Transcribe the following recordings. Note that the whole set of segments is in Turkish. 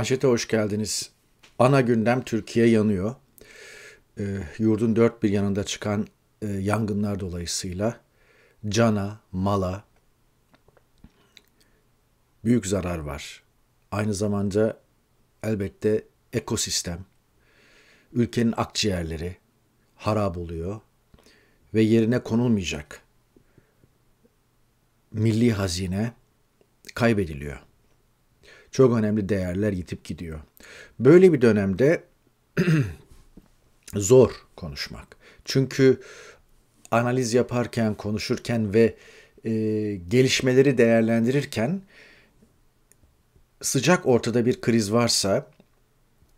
Manşete hoş geldiniz. Ana gündem Türkiye yanıyor. E, yurdun dört bir yanında çıkan e, yangınlar dolayısıyla cana, mala büyük zarar var. Aynı zamanda elbette ekosistem, ülkenin akciğerleri harap oluyor ve yerine konulmayacak milli hazine kaybediliyor çok önemli değerler yitip gidiyor. Böyle bir dönemde zor konuşmak. Çünkü analiz yaparken, konuşurken ve e, gelişmeleri değerlendirirken sıcak ortada bir kriz varsa,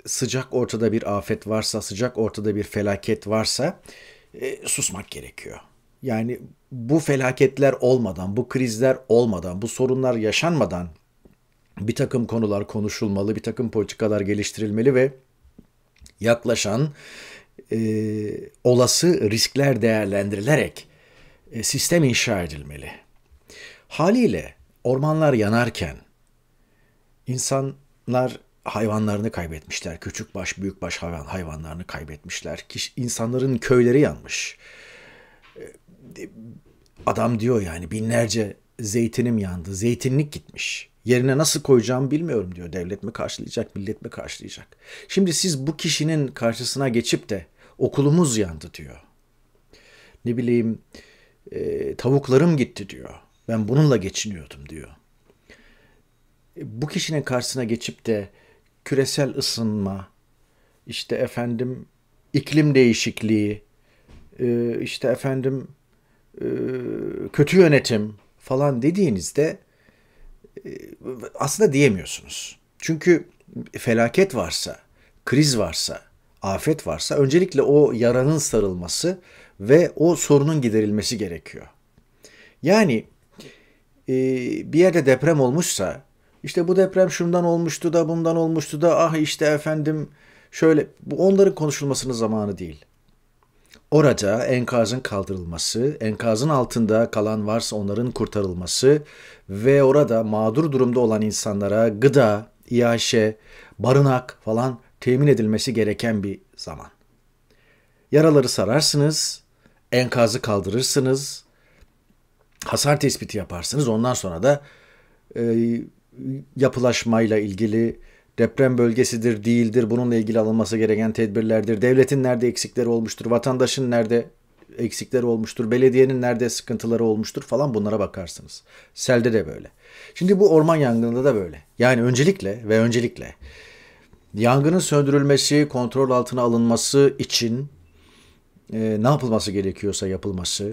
sıcak ortada bir afet varsa, sıcak ortada bir felaket varsa e, susmak gerekiyor. Yani bu felaketler olmadan, bu krizler olmadan, bu sorunlar yaşanmadan bir takım konular konuşulmalı, bir takım politikalar geliştirilmeli ve yaklaşan e, olası riskler değerlendirilerek e, sistem inşa edilmeli. Haliyle ormanlar yanarken insanlar hayvanlarını kaybetmişler. küçük baş büyük baş hayvan hayvanlarını kaybetmişler. Kiş, insanların köyleri yanmış. E, adam diyor yani binlerce zeytinim yandı. Zeytinlik gitmiş. Yerine nasıl koyacağımı bilmiyorum diyor. Devlet mi karşılayacak, millet mi karşılayacak? Şimdi siz bu kişinin karşısına geçip de okulumuz yandı diyor. Ne bileyim e, tavuklarım gitti diyor. Ben bununla geçiniyordum diyor. E, bu kişinin karşısına geçip de küresel ısınma, işte efendim iklim değişikliği, e, işte efendim e, kötü yönetim falan dediğinizde aslında diyemiyorsunuz. Çünkü felaket varsa, kriz varsa, afet varsa öncelikle o yaranın sarılması ve o sorunun giderilmesi gerekiyor. Yani e, bir yerde deprem olmuşsa işte bu deprem şundan olmuştu da bundan olmuştu da ah işte efendim şöyle bu onların konuşulmasının zamanı değil. Orada enkazın kaldırılması, enkazın altında kalan varsa onların kurtarılması ve orada mağdur durumda olan insanlara gıda, iaşe, barınak falan temin edilmesi gereken bir zaman. Yaraları sararsınız, enkazı kaldırırsınız, hasar tespiti yaparsınız. Ondan sonra da e, yapılaşmayla ilgili deprem bölgesidir, değildir, bununla ilgili alınması gereken tedbirlerdir, devletin nerede eksikleri olmuştur, vatandaşın nerede eksikleri olmuştur, belediyenin nerede sıkıntıları olmuştur falan bunlara bakarsınız. Selde de böyle. Şimdi bu orman yangınında da böyle. Yani öncelikle ve öncelikle yangının söndürülmesi, kontrol altına alınması için e, ne yapılması gerekiyorsa yapılması,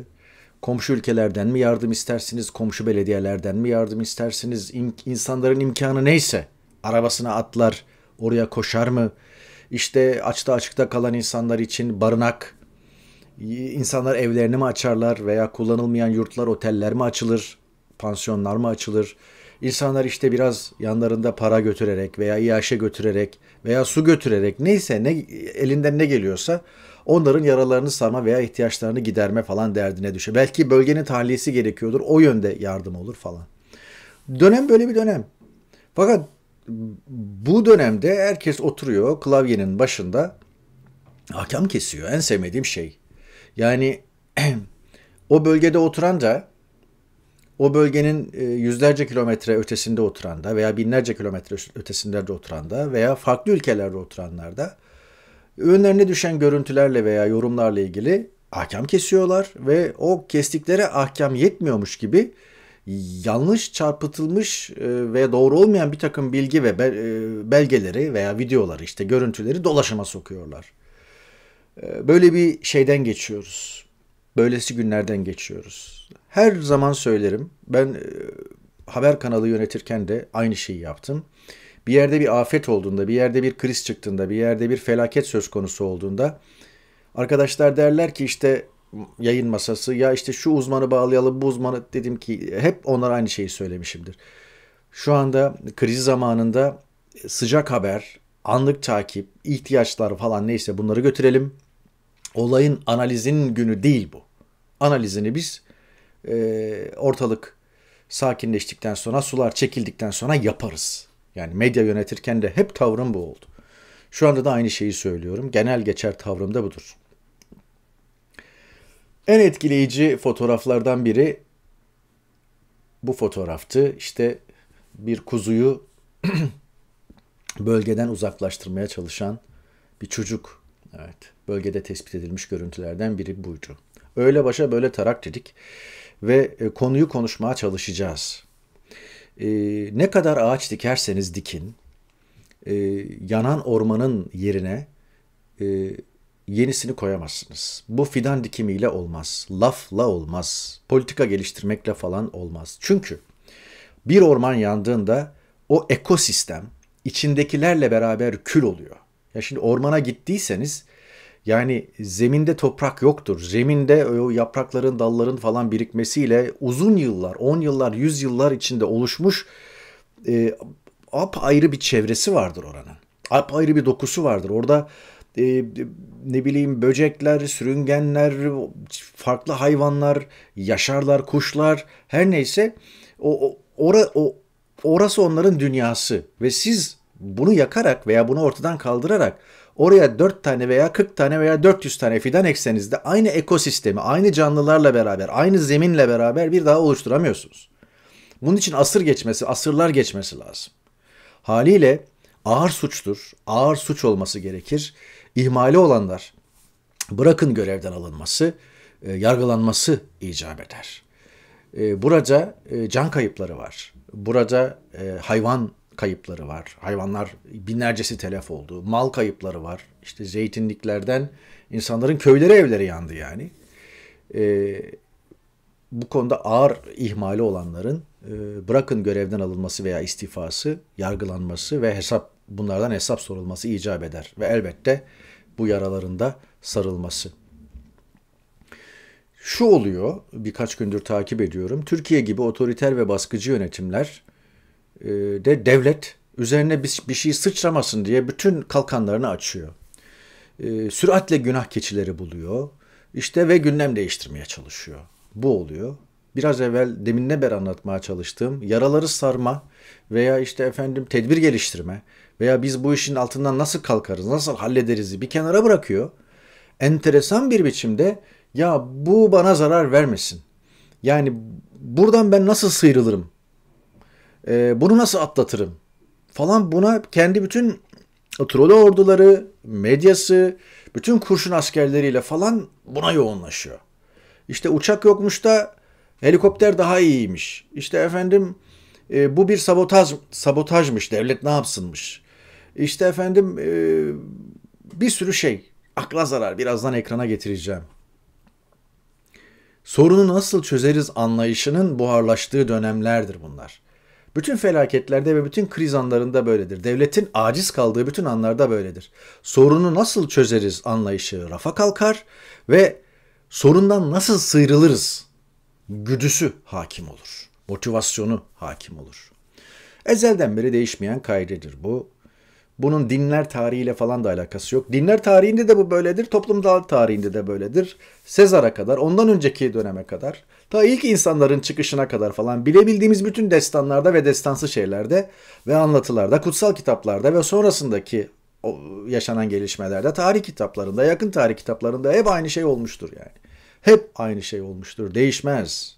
komşu ülkelerden mi yardım istersiniz, komşu belediyelerden mi yardım istersiniz, im- insanların imkanı neyse Arabasına atlar, oraya koşar mı? İşte açta açıkta kalan insanlar için barınak, insanlar evlerini mi açarlar veya kullanılmayan yurtlar, oteller mi açılır, pansiyonlar mı açılır? İnsanlar işte biraz yanlarında para götürerek veya iaşe götürerek veya su götürerek neyse ne elinden ne geliyorsa onların yaralarını sarma veya ihtiyaçlarını giderme falan derdine düşer. Belki bölgenin tahliyesi gerekiyordur. O yönde yardım olur falan. Dönem böyle bir dönem. Fakat bu dönemde herkes oturuyor klavyenin başında hakem kesiyor. En sevmediğim şey. Yani o bölgede oturan da o bölgenin e, yüzlerce kilometre ötesinde oturan da veya binlerce kilometre ötesinde oturan da veya farklı ülkelerde oturanlar da önlerine düşen görüntülerle veya yorumlarla ilgili ahkam kesiyorlar ve o kestikleri ahkam yetmiyormuş gibi yanlış çarpıtılmış e, veya doğru olmayan bir takım bilgi ve e, belgeleri veya videoları işte görüntüleri dolaşıma sokuyorlar. E, böyle bir şeyden geçiyoruz. Böylesi günlerden geçiyoruz. Her zaman söylerim. Ben haber kanalı yönetirken de aynı şeyi yaptım. Bir yerde bir afet olduğunda, bir yerde bir kriz çıktığında, bir yerde bir felaket söz konusu olduğunda arkadaşlar derler ki işte yayın masası ya işte şu uzmanı bağlayalım bu uzmanı dedim ki hep onlara aynı şeyi söylemişimdir. Şu anda kriz zamanında e, sıcak haber, anlık takip, ihtiyaçlar falan neyse bunları götürelim. Olayın analizinin günü değil bu. Analizini biz e, ortalık sakinleştikten sonra sular çekildikten sonra yaparız. Yani medya yönetirken de hep tavrım bu oldu. Şu anda da aynı şeyi söylüyorum. Genel geçer tavrım da budur. En etkileyici fotoğraflardan biri bu fotoğraftı. İşte bir kuzuyu bölgeden uzaklaştırmaya çalışan bir çocuk. Evet, bölgede tespit edilmiş görüntülerden biri buydu. Öyle başa böyle tarak dedik ve e, konuyu konuşmaya çalışacağız. Ee, ne kadar ağaç dikerseniz dikin, e, yanan ormanın yerine e, yenisini koyamazsınız. Bu fidan dikimiyle olmaz, lafla olmaz, politika geliştirmekle falan olmaz. Çünkü bir orman yandığında o ekosistem içindekilerle beraber kül oluyor. Ya şimdi ormana gittiyseniz yani zeminde toprak yoktur. Zeminde o yaprakların, dalların falan birikmesiyle uzun yıllar, 10 yıllar, 100 yıllar içinde oluşmuş e, ayrı bir çevresi vardır oranın. ayrı bir dokusu vardır. Orada e, ne bileyim böcekler, sürüngenler, farklı hayvanlar, yaşarlar, kuşlar her neyse o, o, ora, o orası onların dünyası ve siz bunu yakarak veya bunu ortadan kaldırarak oraya 4 tane veya 40 tane veya 400 tane fidan eksenizde aynı ekosistemi, aynı canlılarla beraber, aynı zeminle beraber bir daha oluşturamıyorsunuz. Bunun için asır geçmesi, asırlar geçmesi lazım. Haliyle ağır suçtur, ağır suç olması gerekir ihmali olanlar bırakın görevden alınması, e, yargılanması icap eder. E, burada e, can kayıpları var. Burada hayvan kayıpları var. Hayvanlar binlercesi telef oldu. Mal kayıpları var. İşte zeytinliklerden insanların köyleri evleri yandı yani. Bu konuda ağır ihmali olanların bırakın görevden alınması veya istifası, yargılanması ve hesap bunlardan hesap sorulması icap eder ve elbette bu yaralarında sarılması. Şu oluyor, birkaç gündür takip ediyorum. Türkiye gibi otoriter ve baskıcı yönetimler e, de devlet üzerine bir şey sıçramasın diye bütün kalkanlarını açıyor. E, süratle günah keçileri buluyor. İşte ve gündem değiştirmeye çalışıyor. Bu oluyor biraz evvel demin ne beri anlatmaya çalıştığım yaraları sarma veya işte efendim tedbir geliştirme veya biz bu işin altından nasıl kalkarız, nasıl hallederiz bir kenara bırakıyor. Enteresan bir biçimde ya bu bana zarar vermesin. Yani buradan ben nasıl sıyrılırım? Ee, bunu nasıl atlatırım? Falan buna kendi bütün trolü orduları, medyası, bütün kurşun askerleriyle falan buna yoğunlaşıyor. İşte uçak yokmuş da helikopter daha iyiymiş. İşte efendim e, bu bir sabotaj sabotajmış. Devlet ne yapsınmış? İşte efendim e, bir sürü şey. Akla zarar. Birazdan ekrana getireceğim. Sorunu nasıl çözeriz anlayışının buharlaştığı dönemlerdir bunlar. Bütün felaketlerde ve bütün kriz anlarında böyledir. Devletin aciz kaldığı bütün anlarda böyledir. Sorunu nasıl çözeriz anlayışı rafa kalkar ve sorundan nasıl sıyrılırız güdüsü hakim olur. Motivasyonu hakim olur. Ezelden beri değişmeyen kaydedir bu. Bunun dinler tarihiyle falan da alakası yok. Dinler tarihinde de bu böyledir, toplumsal tarihinde de böyledir. Sezar'a kadar, ondan önceki döneme kadar, ta ilk insanların çıkışına kadar falan bilebildiğimiz bütün destanlarda ve destansı şeylerde ve anlatılarda, kutsal kitaplarda ve sonrasındaki yaşanan gelişmelerde, tarih kitaplarında, yakın tarih kitaplarında hep aynı şey olmuştur yani. Hep aynı şey olmuştur, değişmez.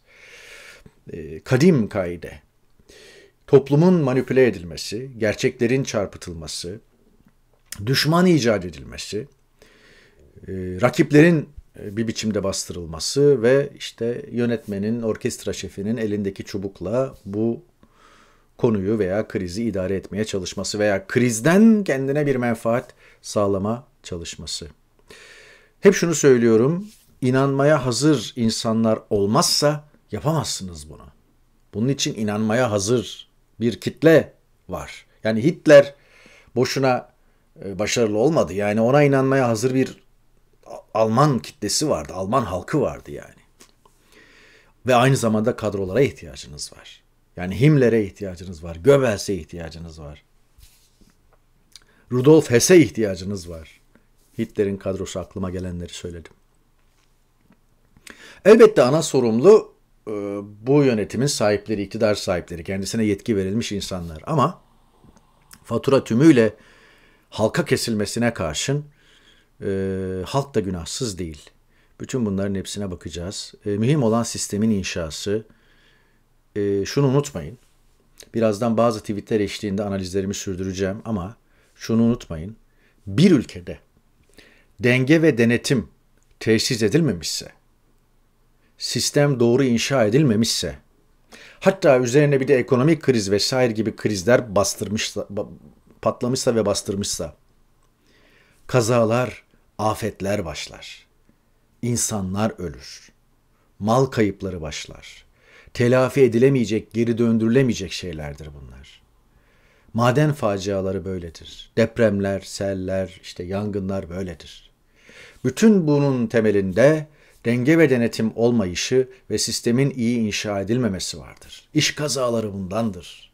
Ee, kadim kaide toplumun manipüle edilmesi, gerçeklerin çarpıtılması, düşman icat edilmesi, e, rakiplerin e, bir biçimde bastırılması ve işte yönetmenin, orkestra şefinin elindeki çubukla bu konuyu veya krizi idare etmeye çalışması veya krizden kendine bir menfaat sağlama çalışması. Hep şunu söylüyorum, inanmaya hazır insanlar olmazsa yapamazsınız bunu. Bunun için inanmaya hazır bir kitle var. Yani Hitler boşuna e, başarılı olmadı. Yani ona inanmaya hazır bir Alman kitlesi vardı. Alman halkı vardı yani. Ve aynı zamanda kadrolara ihtiyacınız var. Yani Himmler'e ihtiyacınız var. Göbels'e ihtiyacınız var. Rudolf Hess'e ihtiyacınız var. Hitler'in kadrosu aklıma gelenleri söyledim. Elbette ana sorumlu e, bu yönetimin sahipleri, iktidar sahipleri, kendisine yetki verilmiş insanlar. Ama fatura tümüyle halka kesilmesine karşın e, halk da günahsız değil. Bütün bunların hepsine bakacağız. E, mühim olan sistemin inşası. E, şunu unutmayın. Birazdan bazı tweetler eşliğinde analizlerimi sürdüreceğim ama şunu unutmayın. Bir ülkede denge ve denetim tesis edilmemişse sistem doğru inşa edilmemişse, hatta üzerine bir de ekonomik kriz vesaire gibi krizler bastırmışsa, patlamışsa ve bastırmışsa, kazalar, afetler başlar. İnsanlar ölür. Mal kayıpları başlar. Telafi edilemeyecek, geri döndürülemeyecek şeylerdir bunlar. Maden faciaları böyledir. Depremler, seller, işte yangınlar böyledir. Bütün bunun temelinde denge ve denetim olmayışı ve sistemin iyi inşa edilmemesi vardır. İş kazaları bundandır.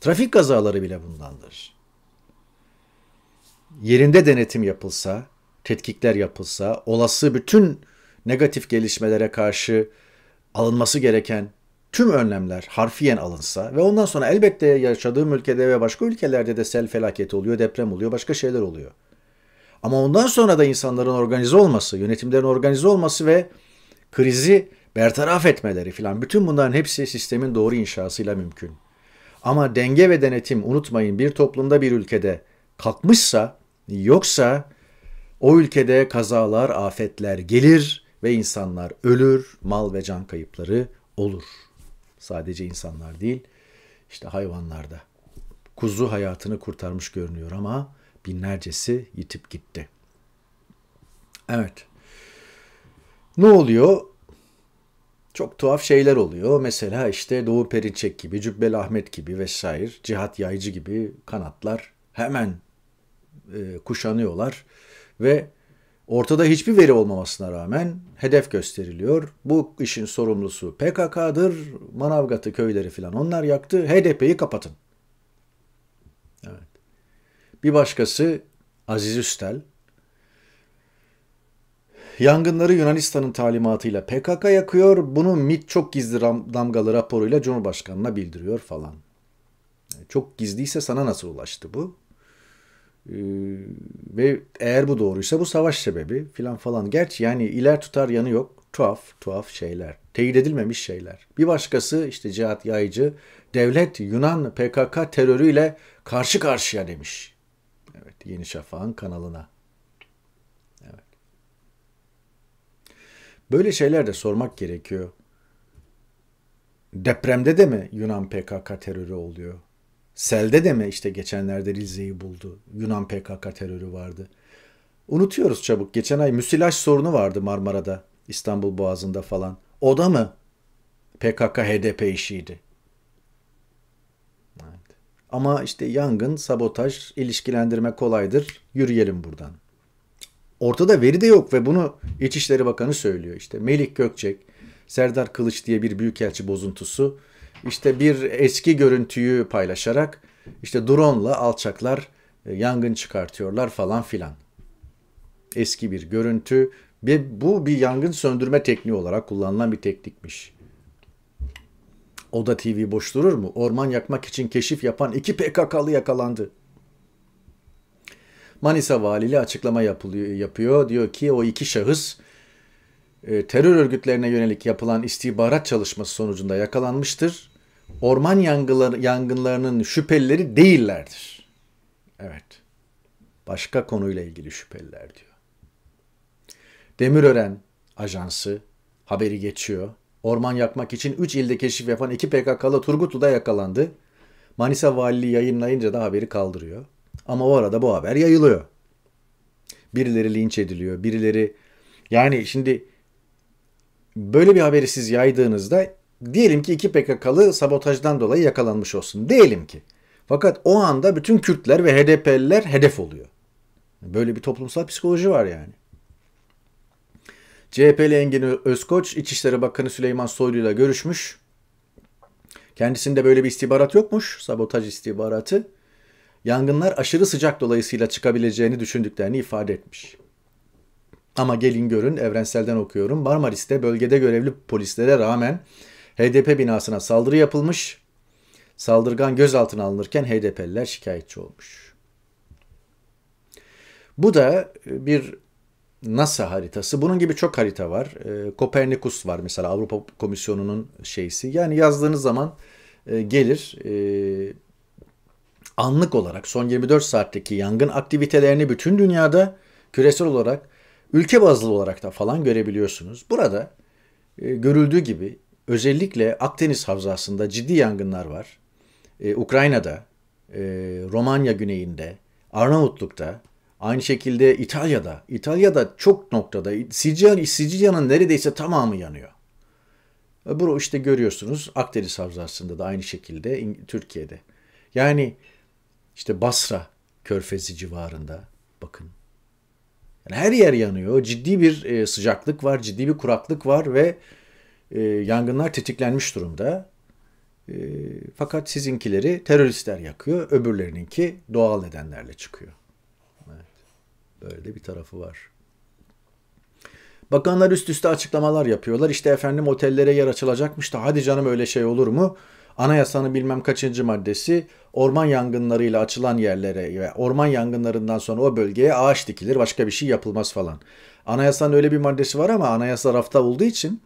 Trafik kazaları bile bundandır. Yerinde denetim yapılsa, tetkikler yapılsa, olası bütün negatif gelişmelere karşı alınması gereken tüm önlemler harfiyen alınsa ve ondan sonra elbette yaşadığım ülkede ve başka ülkelerde de sel felaketi oluyor, deprem oluyor, başka şeyler oluyor. Ama ondan sonra da insanların organize olması, yönetimlerin organize olması ve krizi bertaraf etmeleri filan bütün bunların hepsi sistemin doğru inşasıyla mümkün. Ama denge ve denetim unutmayın bir toplumda bir ülkede kalkmışsa yoksa o ülkede kazalar, afetler gelir ve insanlar ölür, mal ve can kayıpları olur. Sadece insanlar değil, işte hayvanlarda. Kuzu hayatını kurtarmış görünüyor ama binlercesi yitip gitti. Evet. Ne oluyor? Çok tuhaf şeyler oluyor. Mesela işte Doğu Perinçek gibi, Cübbel Ahmet gibi vesaire, Cihat Yaycı gibi kanatlar hemen e, kuşanıyorlar ve ortada hiçbir veri olmamasına rağmen hedef gösteriliyor. Bu işin sorumlusu PKK'dır, Manavgat'ı köyleri filan onlar yaktı, HDP'yi kapatın. Bir başkası Aziz Üstel. Yangınları Yunanistan'ın talimatıyla PKK yakıyor. Bunu MIT çok gizli damgalı raporuyla Cumhurbaşkanı'na bildiriyor falan. E, çok gizliyse sana nasıl ulaştı bu? Ee, ve eğer bu doğruysa bu savaş sebebi filan falan. Gerçi yani iler tutar yanı yok. Tuhaf tuhaf şeyler. Teyit edilmemiş şeyler. Bir başkası işte Cihat Yaycı devlet Yunan PKK terörüyle karşı karşıya demiş. Evet, Yeni Şafak'ın kanalına. Evet. Böyle şeyler de sormak gerekiyor. Depremde de mi Yunan PKK terörü oluyor? Selde de mi işte geçenlerde Rize'yi buldu? Yunan PKK terörü vardı. Unutuyoruz çabuk. Geçen ay müsilaj sorunu vardı Marmara'da, İstanbul Boğazı'nda falan. O da mı PKK HDP işiydi? Ama işte yangın, sabotaj, ilişkilendirme kolaydır. Yürüyelim buradan. Ortada veri de yok ve bunu İçişleri Bakanı söylüyor. İşte Melik Gökçek, Serdar Kılıç diye bir büyükelçi bozuntusu işte bir eski görüntüyü paylaşarak işte drone'la alçaklar e, yangın çıkartıyorlar falan filan. Eski bir görüntü ve bu bir yangın söndürme tekniği olarak kullanılan bir teknikmiş. Oda TV boş durur mu? Orman yakmak için keşif yapan iki PKK'lı yakalandı. Manisa valiliği açıklama yapılıyor, yapıyor. Diyor ki o iki şahıs e, terör örgütlerine yönelik yapılan istihbarat çalışması sonucunda yakalanmıştır. Orman yangınları, yangınlarının şüphelileri değillerdir. Evet. Başka konuyla ilgili şüpheliler diyor. Demirören ajansı haberi geçiyor. Orman yakmak için 3 ilde keşif yapan 2 PKK'lı da yakalandı. Manisa Valiliği yayınlayınca da haberi kaldırıyor. Ama o arada bu haber yayılıyor. Birileri linç ediliyor, birileri... Yani şimdi böyle bir haberi siz yaydığınızda diyelim ki 2 PKK'lı sabotajdan dolayı yakalanmış olsun. Diyelim ki. Fakat o anda bütün Kürtler ve HDP'liler hedef oluyor. Böyle bir toplumsal psikoloji var yani. CHP'li Engin Özkoç İçişleri Bakanı Süleyman Soylu ile görüşmüş. Kendisinde böyle bir istihbarat yokmuş, sabotaj istihbaratı. Yangınlar aşırı sıcak dolayısıyla çıkabileceğini düşündüklerini ifade etmiş. Ama gelin görün, evrenselden okuyorum. Marmaris'te bölgede görevli polislere rağmen HDP binasına saldırı yapılmış. Saldırgan gözaltına alınırken HDP'liler şikayetçi olmuş. Bu da e, bir NASA haritası. Bunun gibi çok harita var. E, Kopernikus var mesela Avrupa Komisyonu'nun şeysi. Yani yazdığınız zaman e, gelir. E, anlık olarak son 24 saatteki yangın aktivitelerini bütün dünyada küresel olarak ülke bazlı olarak da falan görebiliyorsunuz. Burada e, görüldüğü gibi özellikle Akdeniz Havzası'nda ciddi yangınlar var. E, Ukrayna'da, e, Romanya güneyinde, Arnavutluk'ta, Aynı şekilde İtalya'da, İtalya'da çok noktada Sicilya, Sicilya'nın neredeyse tamamı yanıyor. E, Bu işte görüyorsunuz Akdeniz Havzası'nda da aynı şekilde Türkiye'de. Yani işte Basra körfezi civarında bakın. Yani her yer yanıyor. Ciddi bir e, sıcaklık var, ciddi bir kuraklık var ve e, yangınlar tetiklenmiş durumda. Fakat sizinkileri teröristler yakıyor, öbürlerininki doğal nedenlerle çıkıyor. Böyle bir tarafı var. Bakanlar üst üste açıklamalar yapıyorlar. İşte efendim otellere yer açılacakmış da hadi canım öyle şey olur mu? Anayasanın bilmem kaçıncı maddesi orman yangınlarıyla açılan yerlere ve orman yangınlarından sonra o bölgeye ağaç dikilir başka bir şey yapılmaz falan. Anayasanın öyle bir maddesi var ama anayasa rafta olduğu için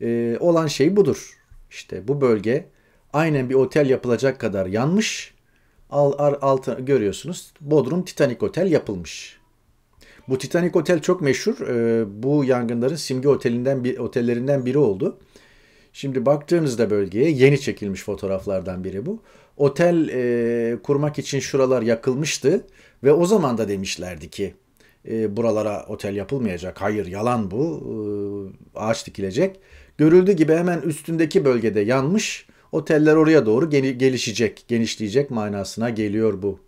e, olan şey budur. İşte bu bölge aynen bir otel yapılacak kadar yanmış. Al, al, altı, görüyorsunuz Bodrum Titanic Otel yapılmış. Bu Titanic Otel çok meşhur. E, bu yangınların simge otelinden bir otellerinden biri oldu. Şimdi baktığınızda bölgeye yeni çekilmiş fotoğraflardan biri bu. Otel e, kurmak için şuralar yakılmıştı ve o zaman da demişlerdi ki e, buralara otel yapılmayacak. Hayır yalan bu. E, ağaç dikilecek. Görüldüğü gibi hemen üstündeki bölgede yanmış. Oteller oraya doğru gelişecek, genişleyecek manasına geliyor bu.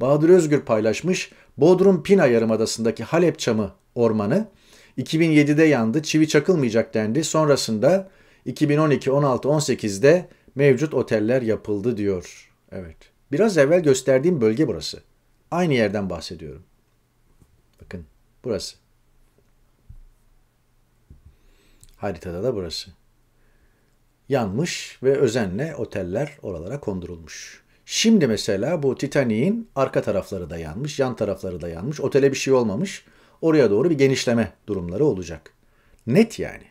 Bahadır Özgür paylaşmış. Bodrum Pina Yarımadası'ndaki Halep Çamı ormanı 2007'de yandı, çivi çakılmayacak dendi. Sonrasında 2012, 16, 18'de mevcut oteller yapıldı diyor. Evet. Biraz evvel gösterdiğim bölge burası. Aynı yerden bahsediyorum. Bakın burası. Haritada da burası. Yanmış ve özenle oteller oralara kondurulmuş. Şimdi mesela bu Titanik'in arka tarafları da yanmış, yan tarafları da yanmış. Otele bir şey olmamış. Oraya doğru bir genişleme durumları olacak. Net yani.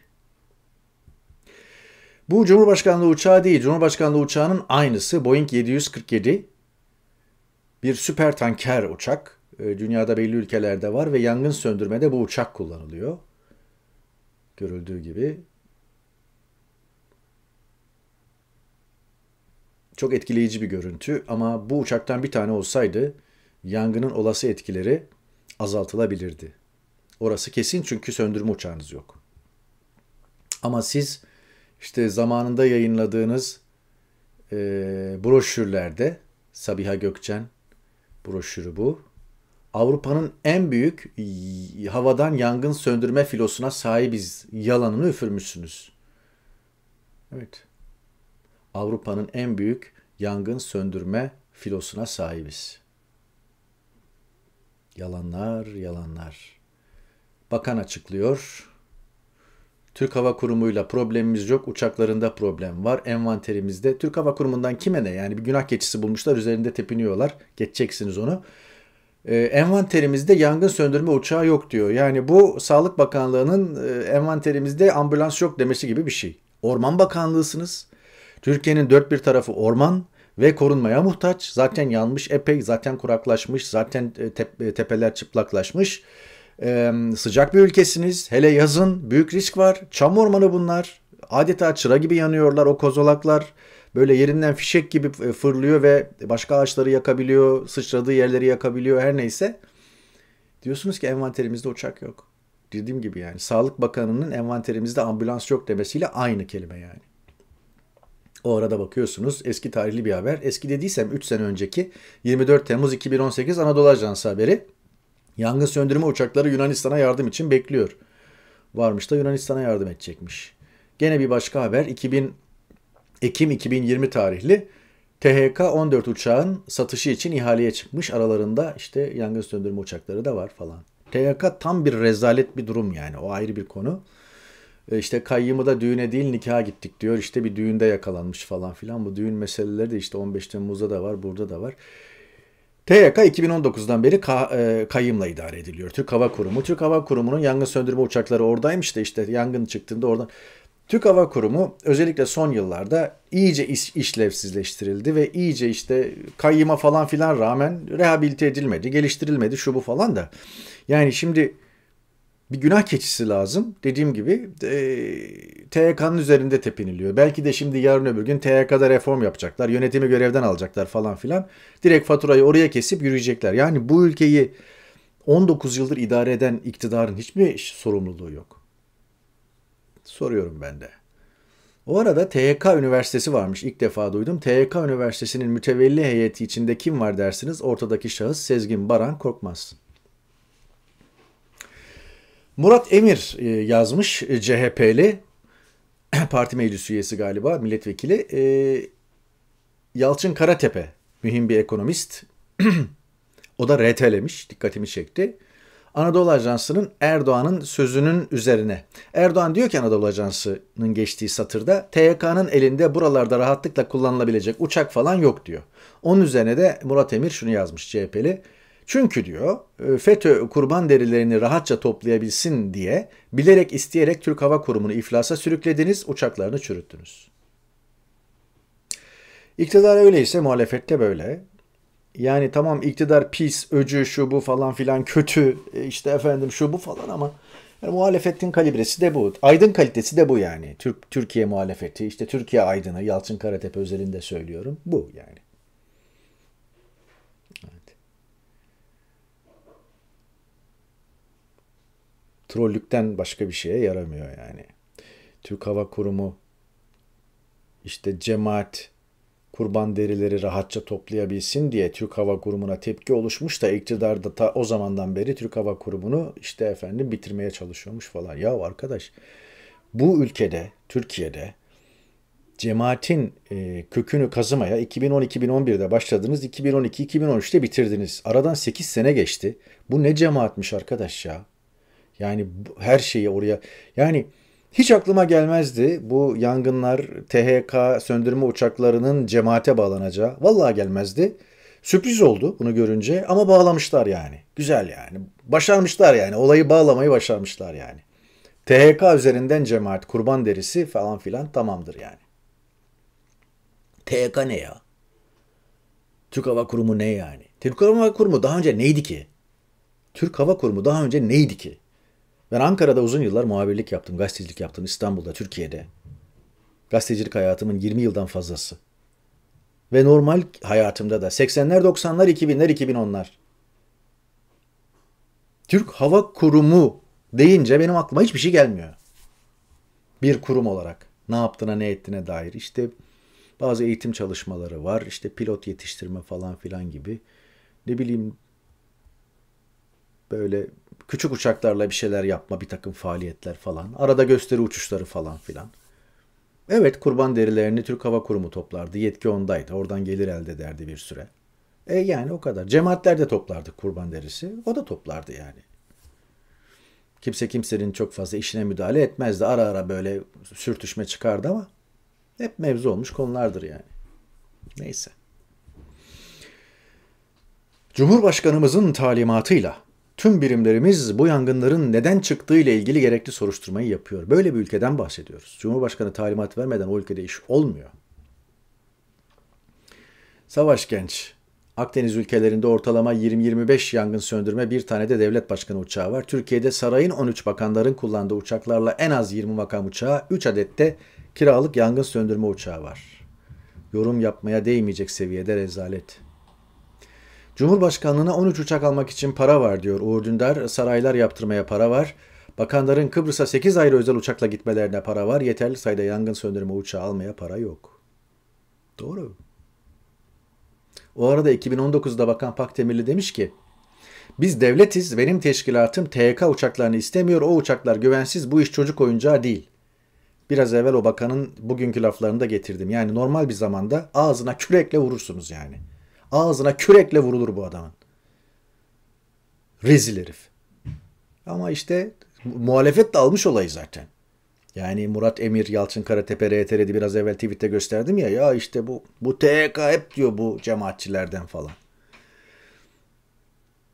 Bu Cumhurbaşkanlığı uçağı değil. Cumhurbaşkanlığı uçağının aynısı Boeing 747 bir süper tanker uçak. Ee, dünyada belli ülkelerde var ve yangın söndürmede bu uçak kullanılıyor. Görüldüğü gibi Çok etkileyici bir görüntü ama bu uçaktan bir tane olsaydı yangının olası etkileri azaltılabilirdi. Orası kesin çünkü söndürme uçağınız yok. Ama siz işte zamanında yayınladığınız e, broşürlerde Sabiha Gökçen broşürü bu. Avrupa'nın en büyük havadan yangın söndürme filosuna sahibiz yalanını üfürmüşsünüz. Evet. Avrupa'nın en büyük yangın söndürme filosuna sahibiz. Yalanlar, yalanlar. Bakan açıklıyor. Türk Hava Kurumu'yla problemimiz yok. Uçaklarında problem var. Envanterimizde. Türk Hava Kurumu'ndan kime ne? Yani bir günah keçisi bulmuşlar. Üzerinde tepiniyorlar. Geçeceksiniz onu. E, envanterimizde yangın söndürme uçağı yok diyor. Yani bu Sağlık Bakanlığı'nın e, envanterimizde ambulans yok demesi gibi bir şey. Orman Bakanlığısınız. Türkiye'nin dört bir tarafı orman ve korunmaya muhtaç. Zaten yanmış epey, zaten kuraklaşmış, zaten e, e, tepeler çıplaklaşmış. Ee, sıcak bir ülkesiniz. Hele yazın büyük risk var. Çam ormanı bunlar. Adeta çıra gibi yanıyorlar o kozolaklar. Böyle yerinden fişek gibi e, fırlıyor ve başka ağaçları yakabiliyor, sıçradığı yerleri yakabiliyor her neyse. Diyorsunuz ki envanterimizde uçak yok. Dediğim gibi yani Sağlık Bakanı'nın envanterimizde ambulans yok demesiyle aynı kelime yani. O arada bakıyorsunuz eski tarihli bir haber. Eski dediysem 3 sene önceki 24 Temmuz 2018 Anadolu Ajansı haberi. Yangın söndürme uçakları Yunanistan'a yardım için bekliyor. Varmış da Yunanistan'a yardım edecekmiş. Gene bir başka haber 2000 Ekim 2020 tarihli THK 14 uçağın satışı için ihaleye çıkmış. Aralarında işte yangın söndürme uçakları da var falan. THK tam bir rezalet bir durum yani. O ayrı bir konu. E, işte kayyımı da düğüne değil nikaha gittik diyor. İşte bir düğünde yakalanmış falan filan. Bu düğün meseleleri de işte 15 Temmuz'da da var, burada da var. TYK 2019'dan beri ka, e, idare ediliyor. Türk Hava Kurumu. Türk Hava Kurumu'nun yangın söndürme uçakları oradaymış da işte yangın çıktığında oradan. Türk Hava Kurumu özellikle son yıllarda iyice iş, işlevsizleştirildi ve iyice işte kayyıma falan filan rağmen rehabilite edilmedi, geliştirilmedi şu bu falan da. Yani şimdi bir günah keçisi lazım. Dediğim gibi e, TYK'nın üzerinde tepiniliyor. Belki de şimdi yarın öbür gün TYK'da reform yapacaklar. Yönetimi görevden alacaklar falan filan. Direkt faturayı oraya kesip yürüyecekler. Yani bu ülkeyi 19 yıldır idare eden iktidarın hiçbir sorumluluğu yok. Soruyorum ben de. O arada TYK Üniversitesi varmış ilk defa duydum. TYK Üniversitesi'nin mütevelli heyeti içinde kim var dersiniz? Ortadaki şahıs Sezgin Baran Korkmaz. Murat Emir e, yazmış e, CHP'li parti meclis üyesi galiba milletvekili e, Yalçın Karatepe mühim bir ekonomist o da RT'lemiş dikkatimi çekti. Anadolu Ajansı'nın Erdoğan'ın sözünün üzerine. Erdoğan diyor ki Anadolu Ajansı'nın geçtiği satırda TYK'nın elinde buralarda rahatlıkla kullanılabilecek uçak falan yok diyor. Onun üzerine de Murat Emir şunu yazmış CHP'li. Çünkü diyor e, FETÖ kurban derilerini rahatça toplayabilsin diye bilerek isteyerek Türk Hava Kurumu'nu iflasa sürüklediniz, uçaklarını çürüttünüz. İktidar öyleyse muhalefette böyle. Yani tamam iktidar pis, öcü, şu bu falan filan kötü, e, işte efendim şu bu falan ama yani muhalefetin kalibresi de bu. Aydın kalitesi de bu yani. Türk Türkiye muhalefeti, işte Türkiye aydını, Yalçın Karatepe özelinde söylüyorum. Bu yani. trollükten başka bir şeye yaramıyor yani. Türk Hava Kurumu işte cemaat kurban derileri rahatça toplayabilsin diye Türk Hava Kurumu'na tepki oluşmuş da iktidar da ta o zamandan beri Türk Hava Kurumu'nu işte efendim bitirmeye çalışıyormuş falan. Ya arkadaş bu ülkede, Türkiye'de cemaatin e, kökünü kazımaya 2010-2011'de başladınız, 2012-2013'te bitirdiniz. Aradan 8 sene geçti. Bu ne cemaatmiş arkadaş ya? Yani her şeyi oraya yani hiç aklıma gelmezdi bu yangınlar THK söndürme uçaklarının cemaate bağlanacağı. Vallahi gelmezdi. Sürpriz oldu bunu görünce ama bağlamışlar yani. Güzel yani. Başarmışlar yani. Olayı bağlamayı başarmışlar yani. THK üzerinden cemaat, kurban derisi falan filan tamamdır yani. THK ne ya? Türk Hava Kurumu ne yani? Türk Hava Kurumu daha önce neydi ki? Türk Hava Kurumu daha önce neydi ki? Ben Ankara'da uzun yıllar muhabirlik yaptım, gazetecilik yaptım İstanbul'da, Türkiye'de. Gazetecilik hayatımın 20 yıldan fazlası. Ve normal hayatımda da 80'ler, 90'lar, 2000'ler, 2010'lar. Türk Hava Kurumu deyince benim aklıma hiçbir şey gelmiyor. Bir kurum olarak ne yaptığına ne ettiğine dair işte bazı eğitim çalışmaları var. İşte pilot yetiştirme falan filan gibi. Ne bileyim böyle küçük uçaklarla bir şeyler yapma, bir takım faaliyetler falan. Arada gösteri uçuşları falan filan. Evet kurban derilerini Türk Hava Kurumu toplardı. Yetki ondaydı. Oradan gelir elde ederdi bir süre. E yani o kadar. Cemaatler de toplardı kurban derisi. O da toplardı yani. Kimse kimsenin çok fazla işine müdahale etmezdi. Ara ara böyle sürtüşme çıkardı ama hep mevzu olmuş konulardır yani. Neyse. Cumhurbaşkanımızın talimatıyla Tüm birimlerimiz bu yangınların neden çıktığı ile ilgili gerekli soruşturmayı yapıyor. Böyle bir ülkeden bahsediyoruz. Cumhurbaşkanı talimat vermeden o ülkede iş olmuyor. Savaş Genç. Akdeniz ülkelerinde ortalama 20-25 yangın söndürme bir tane de devlet başkanı uçağı var. Türkiye'de sarayın 13 bakanların kullandığı uçaklarla en az 20 makam uçağı, 3 adet de kiralık yangın söndürme uçağı var. Yorum yapmaya değmeyecek seviyede rezalet. Cumhurbaşkanlığına 13 uçak almak için para var diyor Uğur Dündar. Saraylar yaptırmaya para var. Bakanların Kıbrıs'a 8 ayrı özel uçakla gitmelerine para var. Yeterli sayıda yangın söndürme uçağı almaya para yok. Doğru. O arada 2019'da Bakan Pakdemirli demiş ki biz devletiz, benim teşkilatım TK uçaklarını istemiyor, o uçaklar güvensiz, bu iş çocuk oyuncağı değil. Biraz evvel o bakanın bugünkü laflarını da getirdim. Yani normal bir zamanda ağzına kürekle vurursunuz yani.'' Ağzına kürekle vurulur bu adamın. Rezil herif. Ama işte muhalefet de almış olayı zaten. Yani Murat Emir, Yalçın Karatepe, RTR'de biraz evvel tweette gösterdim ya. Ya işte bu, bu TK hep diyor bu cemaatçilerden falan.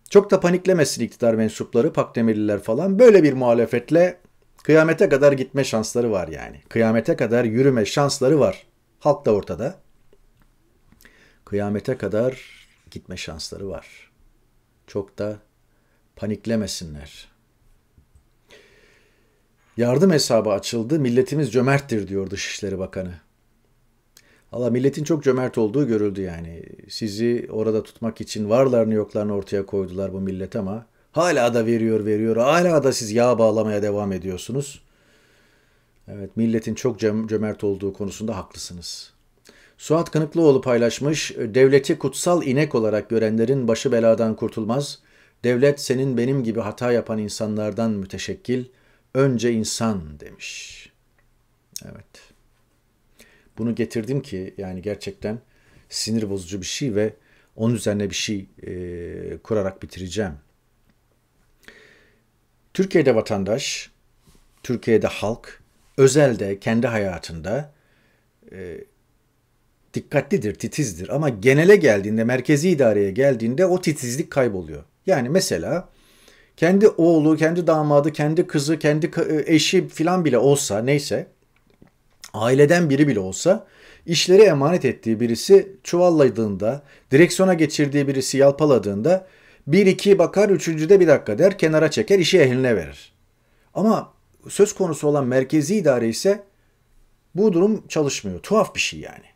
Çok da paniklemesin iktidar mensupları, Pakdemirliler falan. Böyle bir muhalefetle kıyamete kadar gitme şansları var yani. Kıyamete kadar yürüme şansları var. Halk da ortada kıyamete kadar gitme şansları var. Çok da paniklemesinler. Yardım hesabı açıldı. Milletimiz cömerttir diyor Dışişleri Bakanı. Allah milletin çok cömert olduğu görüldü yani. Sizi orada tutmak için varlarını yoklarını ortaya koydular bu millet ama hala da veriyor veriyor. Hala da siz yağ bağlamaya devam ediyorsunuz. Evet milletin çok cömert olduğu konusunda haklısınız. Suat Kınıklıoğlu paylaşmış, devleti kutsal inek olarak görenlerin başı beladan kurtulmaz, devlet senin benim gibi hata yapan insanlardan müteşekkil, önce insan demiş. Evet. Bunu getirdim ki yani gerçekten sinir bozucu bir şey ve onun üzerine bir şey e, kurarak bitireceğim. Türkiye'de vatandaş, Türkiye'de halk, özelde kendi hayatında e, dikkatlidir, titizdir ama genele geldiğinde, merkezi idareye geldiğinde o titizlik kayboluyor. Yani mesela kendi oğlu, kendi damadı, kendi kızı, kendi e, eşi filan bile olsa neyse aileden biri bile olsa işleri emanet ettiği birisi çuvalladığında, direksiyona geçirdiği birisi yalpaladığında bir iki bakar, üçüncüde bir dakika der, kenara çeker, işi ehline verir. Ama söz konusu olan merkezi idare ise bu durum çalışmıyor. Tuhaf bir şey yani.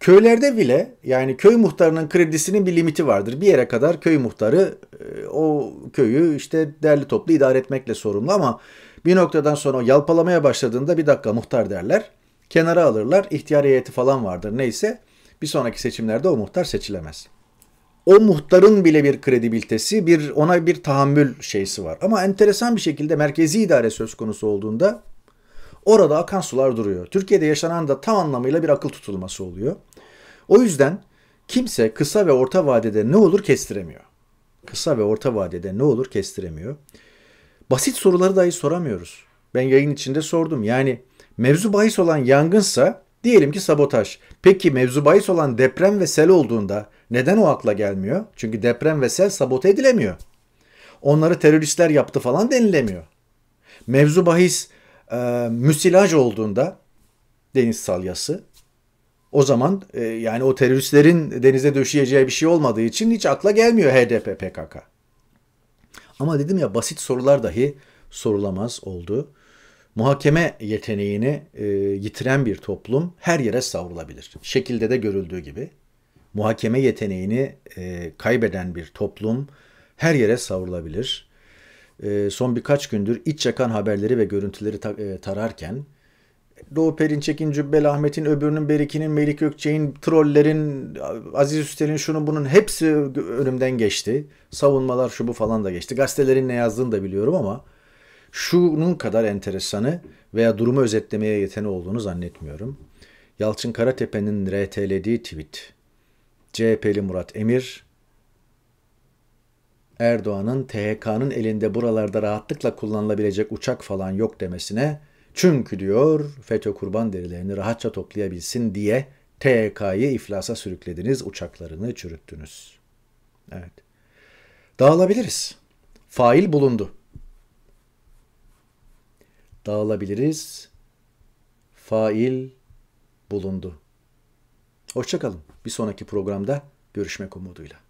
Köylerde bile yani köy muhtarının kredisinin bir limiti vardır. Bir yere kadar köy muhtarı e, o köyü işte derli toplu idare etmekle sorumlu ama bir noktadan sonra yalpalamaya başladığında bir dakika muhtar derler. Kenara alırlar. İhtiyar heyeti falan vardır neyse. Bir sonraki seçimlerde o muhtar seçilemez. O muhtarın bile bir kredibilitesi, bir ona bir tahammül şeysi var. Ama enteresan bir şekilde merkezi idare söz konusu olduğunda orada akan sular duruyor. Türkiye'de yaşanan da tam anlamıyla bir akıl tutulması oluyor. O yüzden kimse kısa ve orta vadede ne olur kestiremiyor. Kısa ve orta vadede ne olur kestiremiyor. Basit soruları dahi soramıyoruz. Ben yayın içinde sordum. Yani mevzu bahis olan yangınsa diyelim ki sabotaj. Peki mevzu bahis olan deprem ve sel olduğunda neden o akla gelmiyor? Çünkü deprem ve sel sabote edilemiyor. Onları teröristler yaptı falan denilemiyor. Mevzu bahis e, müsilaj olduğunda deniz salyası o zaman e, yani o teröristlerin denize döşeyeceği bir şey olmadığı için hiç akla gelmiyor HDP PKK. Ama dedim ya basit sorular dahi sorulamaz oldu. Muhakeme yeteneğini e, yitiren bir toplum her yere savrulabilir. Şekilde de görüldüğü gibi. Muhakeme yeteneğini e, kaybeden bir toplum her yere savrulabilir. E, son birkaç gündür iç yakan haberleri ve görüntüleri ta, e, tararken Doğu Perinçek'in, Cübbel Ahmet'in, öbürünün Beriki'nin, Melik Gökçe'nin, trollerin, Aziz Üstel'in şunu bunun hepsi önümden geçti. Savunmalar şu bu falan da geçti. Gazetelerin ne yazdığını da biliyorum ama şunun kadar enteresanı veya durumu özetlemeye yeteni olduğunu zannetmiyorum. Yalçın Karatepe'nin RT'lediği tweet. CHP'li Murat Emir, Erdoğan'ın THK'nın elinde buralarda rahatlıkla kullanılabilecek uçak falan yok demesine çünkü diyor FETÖ kurban derilerini rahatça toplayabilsin diye TK'yı iflasa sürüklediniz, uçaklarını çürüttünüz. Evet. Dağılabiliriz. Fail bulundu. Dağılabiliriz. Fail bulundu. Hoşçakalın. Bir sonraki programda görüşmek umuduyla.